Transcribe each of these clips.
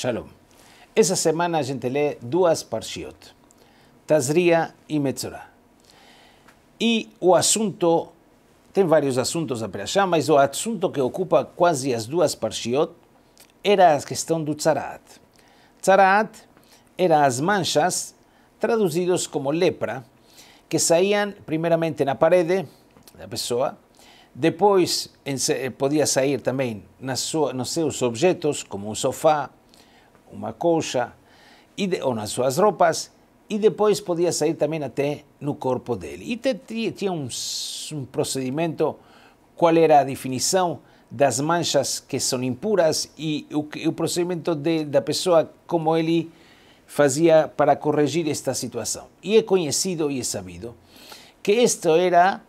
Shalom. Essa semana a gente lê duas parshiot, Tazria e Metzorah. E o assunto, tem vários assuntos a Perashá, mas o assunto que ocupa quase as duas parshiot era a questão do Tzaraat. Tzaraat era as manchas, traduzidas como lepra, que saíam primeiramente na parede da pessoa, depois eh, podia sair também nas, nos seus objetos, como um sofá, uma e de, ou nas suas roupas e depois podia sair também até no corpo dele. E tinha um, um procedimento, qual era a definição das manchas que são impuras e o, o procedimento de, da pessoa, como ele fazia para corrigir esta situação. E é conhecido e é sabido que isto era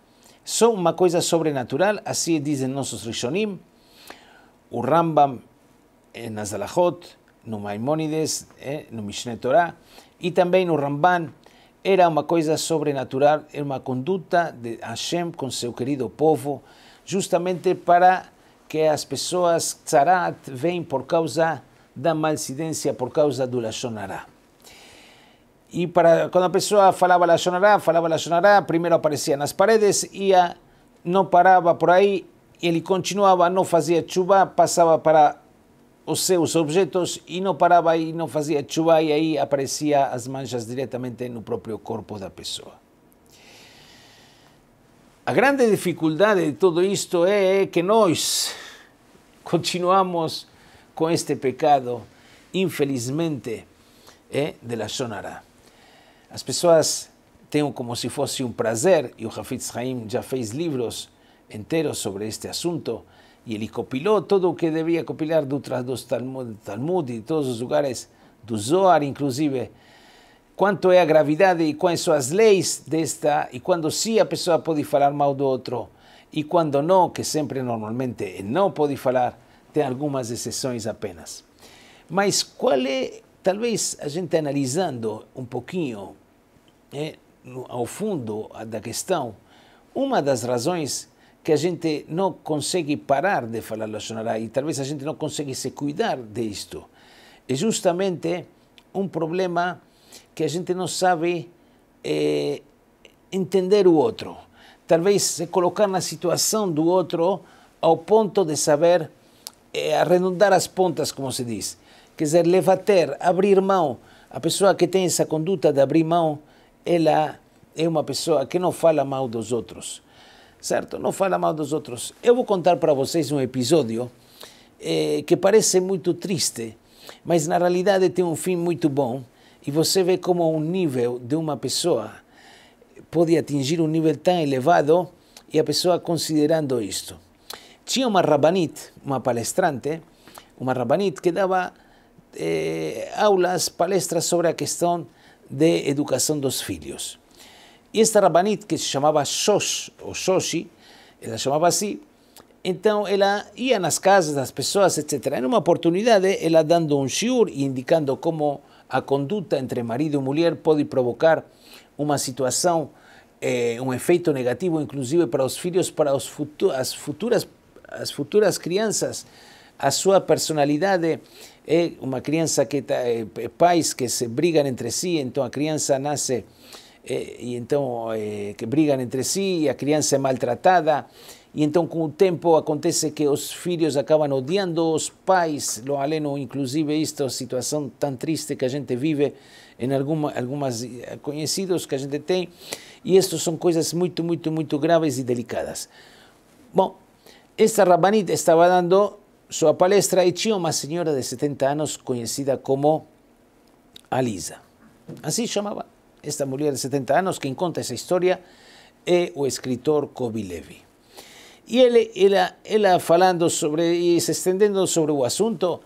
só uma coisa sobrenatural, assim dizem nossos Rishonim, o Rambam eh, nas Alahot, no Maimonides, eh, no Mishneh Torah e também no Ramban, era uma coisa sobrenatural, era uma conduta de Hashem com seu querido povo, justamente para que as pessoas tzarat vêm por causa da malcidência, por causa do Lashonará. E para, quando a pessoa falava Lashonará, falava Lashonará, primeiro aparecia nas paredes, ia, não parava por aí, ele continuava, não fazia chuva, passava para os seus objetos e não parava e não fazia chuva e aí aparecia as manchas diretamente no próprio corpo da pessoa. A grande dificuldade de tudo isto é, é que nós continuamos com este pecado, infelizmente, é de sonará As pessoas têm como se fosse um prazer, e o Hafiz Haim já fez livros inteiros sobre este assunto, e ele compilou tudo o que devia compilar do, dos Talmud, Talmud e de todos os lugares do Zohar, inclusive quanto é a gravidade e quais são as leis desta, e quando sim a pessoa pode falar mal do outro, e quando não, que sempre normalmente não pode falar, tem algumas exceções apenas. Mas qual é, talvez a gente analisando um pouquinho, no, eh, ao fundo da questão, uma das razões que a gente não consegue parar de falar Lashon e talvez a gente não consegue se cuidar disto. É justamente um problema que a gente não sabe é, entender o outro. Talvez se colocar na situação do outro ao ponto de saber é, arredondar as pontas, como se diz. Quer dizer, levater, abrir mão. A pessoa que tem essa conduta de abrir mão, ela é uma pessoa que não fala mal dos outros certo? Não fala mal dos outros. Eu vou contar para vocês um episódio eh, que parece muito triste, mas na realidade tem um fim muito bom e você vê como o um nível de uma pessoa pode atingir um nível tão elevado e a pessoa considerando isto. Tinha uma rabanit, uma palestrante, uma rabanit que dava eh, aulas, palestras sobre a questão de educação dos filhos. E esta rabanit, que se chamava Shosh, ou Shoshi, ela chamava assim, então ela ia nas casas das pessoas, etc. Em uma oportunidade, ela dando um shiur e indicando como a conduta entre marido e mulher pode provocar uma situação, eh, um efeito negativo, inclusive para os filhos, para os futu as, futuras, as futuras crianças. A sua personalidade é uma criança que tá, eh, pais que se brigam entre si, então a criança nasce e eh, então eh, que brigam entre si, a criança é maltratada, e então com o tempo acontece que os filhos acabam odiando os pais, lo aleno inclusive esta situação tão triste que a gente vive em alguma, algumas eh, conhecidos que a gente tem, e estas são coisas muito, muito, muito graves e delicadas. Bom, esta rabanita estava dando sua palestra e tinha uma senhora de 70 anos conhecida como Alisa. Assim chamava. esta mujer de 70 años, quien cuenta esa historia es eh, o escritor Kobe Levy. y él él falando sobre y se extendiendo sobre un asunto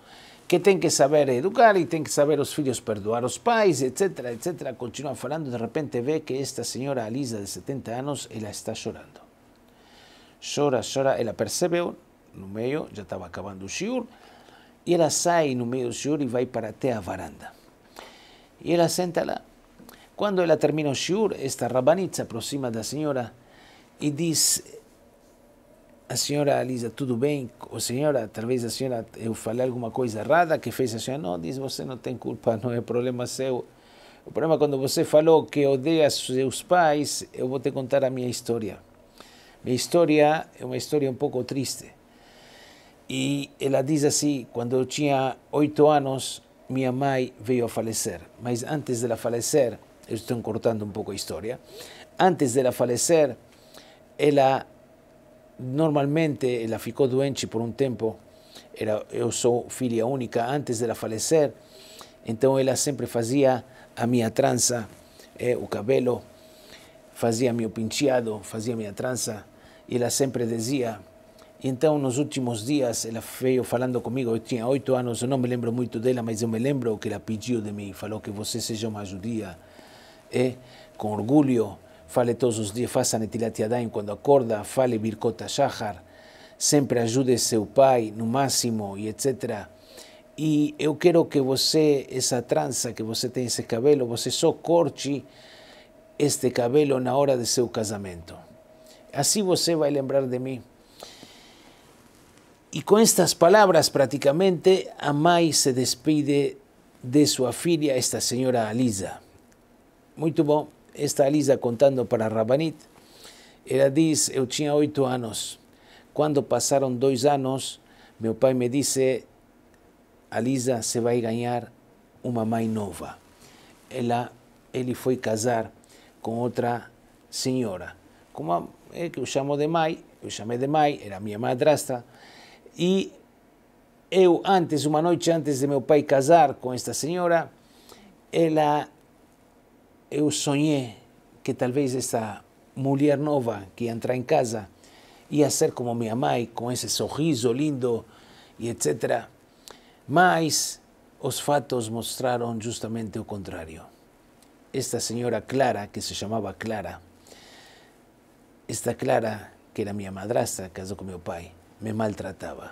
que tiene que saber educar y tiene que saber los hijos, perdoar los pais, etcétera, etcétera continúa falando, de repente ve que esta señora Alisa de 70 años, ella está llorando. llora, llora él percibe, en un medio, ya estaba acabando el shiur, sale sale en un medio del shiur y para la a varanda. y ella senta la Quando ela termina o shiur, esta rabanit se aproxima da senhora e diz: A senhora Alisa, tudo bem? Ou oh senhora, talvez a senhora, eu eh, falei alguma coisa errada que fez a senhora? Não, diz: Você não tem culpa, não é problema seu. O problema é quando você falou que odeia seus pais, eu eh, vou te contar a minha história. Minha história é uma história um pouco triste. E ela diz assim: quando eu tinha oito anos, minha mãe veio a falecer. Mas antes dela falecer, eu estou cortando um pouco a história, antes dela falecer, ela normalmente ela ficou doente por um tempo. era eu sou filha única antes dela falecer, então ela sempre fazia a minha trança, eh, o cabelo, fazia meu penteado, fazia minha trança, e ela sempre dizia. Então, nos últimos dias, ela veio falando comigo. Eu tinha oito anos, eu não me lembro muito dela, mas eu me lembro que ela pediu de mim, falou que você seja uma judia com orgulho, fale todos os dias, faça Netilat Yadayim quando acorda, fale Birkota Shahar, sempre ajude seu pai no máximo e etc. E eu quero que você, essa trança que você tem, esse cabelo, você só corte este cabelo na hora de seu casamento. Assim você vai lembrar de mim. E com estas palavras, praticamente, a mãe se despide de sua filha, esta senhora Alisa. Muito bom. Esta Elisa contando para Rabanit. Ela diz: Eu tinha oito anos. Quando passaram dois anos, meu pai me disse: Alisa, se vai ganhar uma mãe nova. Ela, ele foi casar com outra senhora. Como é que eu chamo de mãe? Eu chamei de mãe, era minha madrasta. E eu, antes, uma noite antes de meu pai casar com esta senhora, ela eu sonhei que talvez essa mulher nova que ia entrar em casa ia ser como minha mãe, com esse sorriso lindo e etc. Mas os fatos mostraram justamente o contrário. Esta senhora Clara, que se chamava Clara, esta Clara, que era minha madrasta, casou com meu pai, me maltratava.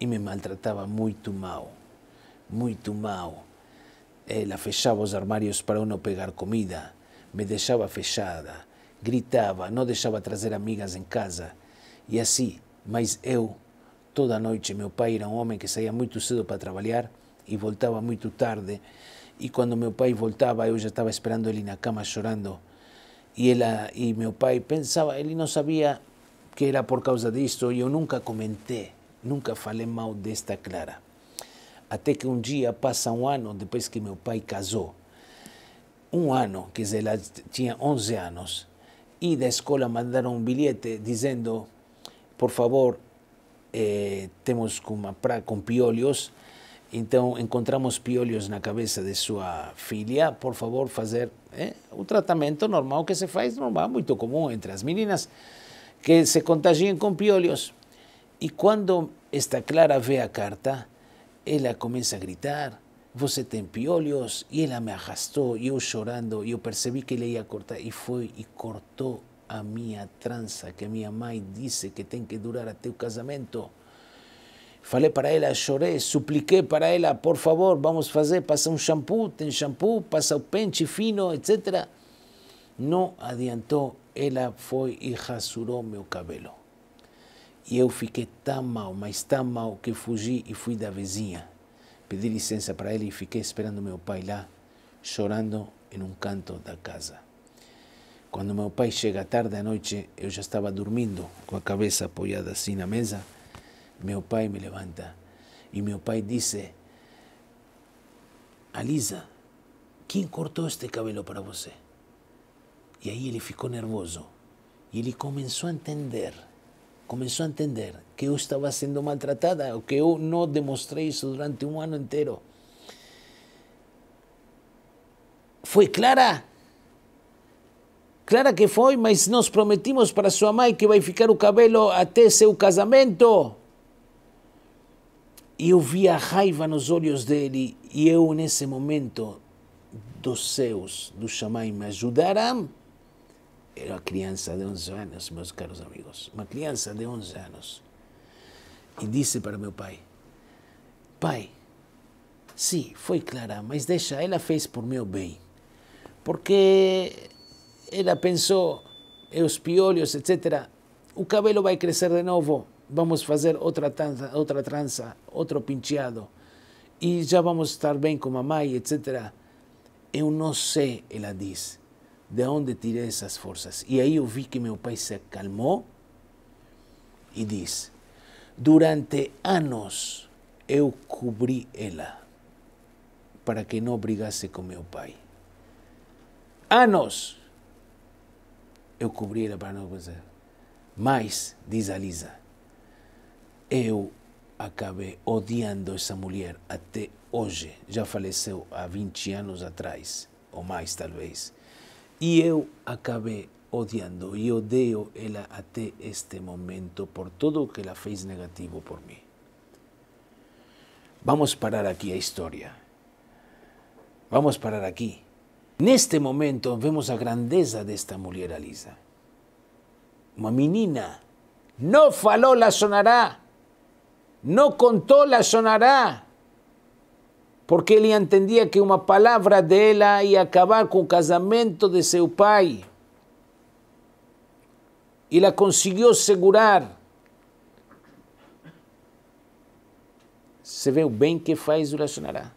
E me maltratava muito mal, muito mal ela fechava os armários para eu não pegar comida, me deixava fechada, gritava, não deixava trazer amigas em casa. E assim, mas eu, toda noite, meu pai era um homem que saía muito cedo para trabalhar e voltava muito tarde. E quando meu pai voltava, eu já estava esperando ele na cama chorando. E ela e meu pai pensava, ele não sabia que era por causa disso, e eu nunca comentei, nunca falei mal desta Clara. Até que um dia, passa um ano depois que meu pai casou. Um ano, quer dizer, ela tinha 11 anos. E da escola mandaram um bilhete dizendo: por favor, eh, temos uma praia com piolhos. Então, encontramos piolhos na cabeça de sua filha. Por favor, fazer eh, o tratamento normal que se faz, normal, muito comum entre as meninas, que se contagiem com piolhos. E quando esta Clara vê a carta, Ella comienza a gritar, vos tem piolhos, y ella me arrastró, yo llorando, yo percibí que le iba a cortar, y fue y cortó a mi tranza que mi mamá dice que tiene que durar hasta el casamento. Fale para ella, lloré, supliqué para ella, por favor, vamos a hacer, pasa un shampoo, ten shampoo, pasa o pente fino, etc. No adiantó, ella fue y rasurou mi cabelo. E eu fiquei tão mal, mas tão mal, que fugi e fui da vizinha. Pedi licença para ele e fiquei esperando meu pai lá, chorando em um canto da casa. Quando meu pai chega tarde à noite, eu já estava dormindo, com a cabeça apoiada assim na mesa. Meu pai me levanta e meu pai disse: Alisa, quem cortou este cabelo para você? E aí ele ficou nervoso e ele começou a entender começou a entender que eu estava sendo maltratada, que eu não demonstrei isso durante um ano inteiro. Foi clara? Clara que foi, mas nós prometimos para sua mãe que vai ficar o cabelo até seu casamento. E eu vi a raiva nos olhos dele, e eu, nesse momento, dos céus, do chamai me ajudaram era uma criança de 11 anos, meus caros amigos, uma criança de 11 anos. E disse para meu pai: Pai, sim, foi Clara, mas deixa, ela fez por meu bem. Porque ela pensou, é os piolhos, etc. O cabelo vai crescer de novo, vamos fazer outra trança, outra trança outro penteado. E já vamos estar bem com a mamãe, etc. Eu não sei, ela diz de onde tirei essas forças. E aí eu vi que meu pai se acalmou e disse: Durante anos eu cobri ela para que não brigasse com meu pai. Anos eu cobri ela para não fazer. Mas, diz a Lisa, eu acabei odiando essa mulher até hoje. Já faleceu há 20 anos atrás, ou mais talvez. Y eu acabé odiando y odeo ella até este momento por todo que la fez negativo por mí. Vamos a parar aquí a historia. Vamos a parar aquí. En este momento vemos la grandeza de esta mujer, Alisa. Una menina. No faló la sonará. No contó la sonará. porque ele entendia que uma palavra dela ia acabar com o casamento de seu pai. Ela conseguiu segurar. Você vê o bem que faz o Lashonará.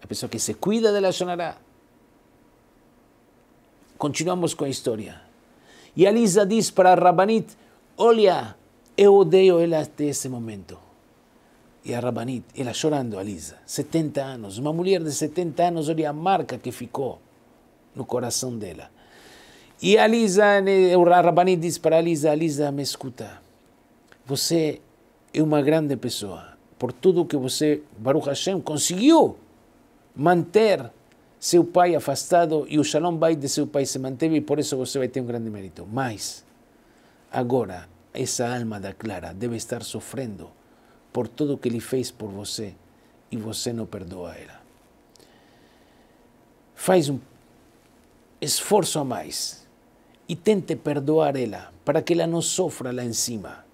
A pessoa que se cuida do Lashonará. Continuamos com a história. E Alisa diz para Rabanit, olha, eu odeio ela até esse momento e a Rabanit, ela chorando, a Lisa, 70 anos, uma mulher de 70 anos, olha a marca que ficou no coração dela. E a Lisa, a Rabanit diz para a Lisa, a Lisa, me escuta, você é uma grande pessoa, por tudo que você, Baruch Hashem, conseguiu manter seu pai afastado e o Shalom Bait de seu pai se manteve e por isso você vai ter um grande mérito. Mas, agora, essa alma da Clara deve estar sofrendo por tudo que ele fez por você e você não perdoa ela. Faz um esforço a mais e tente perdoar ela para que ela não sofra lá em cima,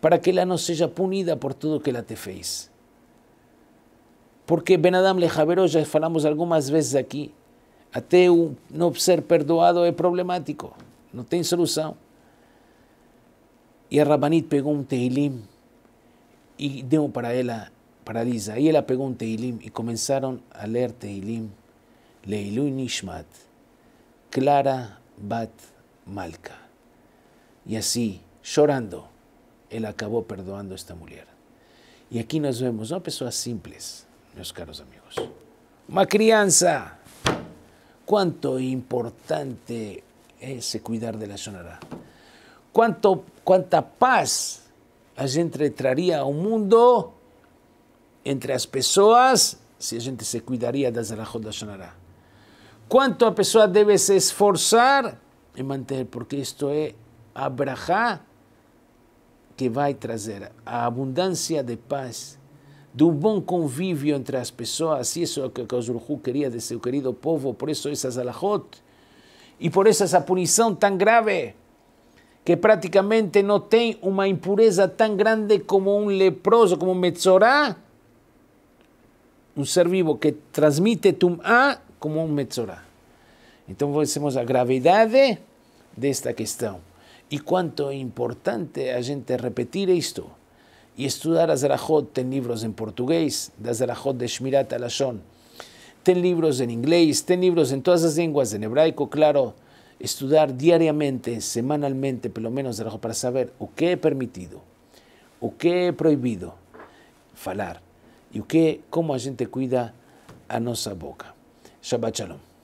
para que ela não seja punida por tudo que ela te fez. Porque Ben Adam Lejaveró, já falamos algumas vezes aqui, até o não ser perdoado é problemático, não tem solução. E a Rabanit pegou um Teilim y deu para él y Y él la un Teilim Y comenzaron a leer Teilim, Leilu Nishmat, Clara Bat Malka... Y así, llorando, él acabó perdonando a esta mujer. Y aquí nos vemos, no personas simples, mis caros amigos. Una crianza. Cuánto importante es cuidar de la sonará. Cuánto, cuánta paz a gente entraria ao mundo entre as pessoas se a gente se cuidaria das Zerachot da Quanto a pessoa deve se esforçar e manter, porque isto é a que vai trazer a abundância de paz, de um bom convívio entre as pessoas. Isso é o que o Zurhu queria de seu querido povo, por isso essas alahot. E por isso essa punição tão grave. que prácticamente no tem una impureza tan grande como un leproso, como un metzorá. Un ser vivo que transmite tum'a como un metzorá. Entonces, vemos pues, la gravedad de esta cuestión. Y cuánto importante a gente repetir esto y estudiar a Zarajot. en libros en portugués, de Zarajot de Shmirat Alashon. Ten libros en inglés, ten libros en todas las lenguas, en hebraico, claro estudiar diariamente, semanalmente, por lo menos, para saber o qué he permitido, o qué he prohibido Hablar y cómo que, como a gente cuida a nuestra boca. Shabbat Shalom.